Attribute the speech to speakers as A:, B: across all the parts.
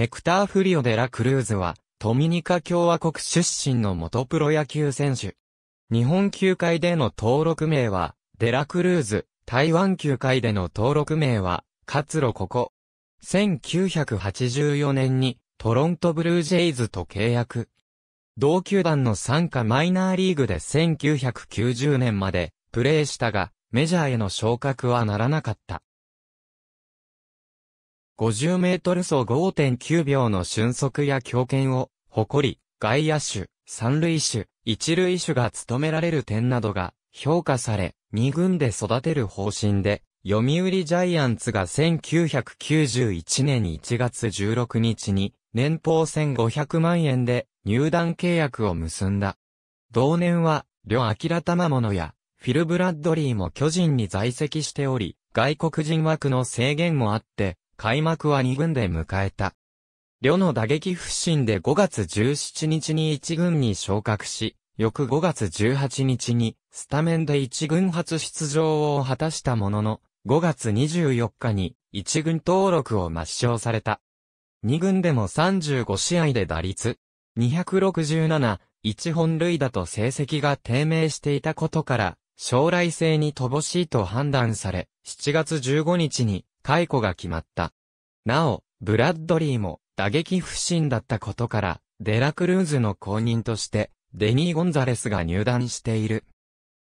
A: ヘクター・フリオデラ・クルーズは、トミニカ共和国出身の元プロ野球選手。日本球界での登録名は、デラ・クルーズ、台湾球界での登録名は、活路ここ。1984年に、トロントブルージェイズと契約。同球団の参加マイナーリーグで1990年まで、プレーしたが、メジャーへの昇格はならなかった。50メートル走5.9秒の俊足や強肩を誇り、外野手、三塁手、一塁手が務められる点などが評価され、2軍で育てる方針で、読売ジャイアンツが1991年1月16日に年俸1500万円で入団契約を結んだ。同年は、両明玉者やフィル・ブラッドリーも巨人に在籍しており、外国人枠の制限もあって、開幕は2軍で迎えた。両の打撃不振で5月17日に1軍に昇格し、翌5月18日にスタメンで1軍初出場を果たしたものの、5月24日に1軍登録を抹消された。2軍でも35試合で打率267、1本塁打と成績が低迷していたことから、将来性に乏しいと判断され、7月15日に解雇が決まった。なお、ブラッドリーも打撃不振だったことから、デラクルーズの公認として、デニー・ゴンザレスが入団している。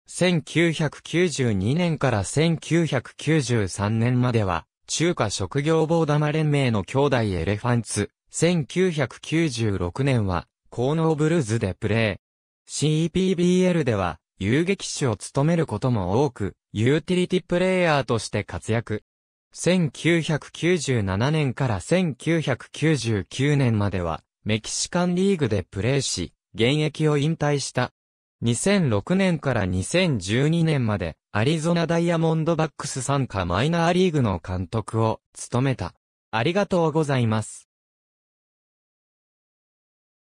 A: 1992年から1993年までは、中華職業棒玉連盟の兄弟エレファンツ。1996年は、コノーブルーズでプレー。CEPBL では、遊撃手を務めることも多く、ユーティリティプレイヤーとして活躍。1997年から1999年までは、メキシカンリーグでプレーし、現役を引退した。2006年から2012年まで、アリゾナダイヤモンドバックス参加マイナーリーグの監督を務めた。ありがとうございます。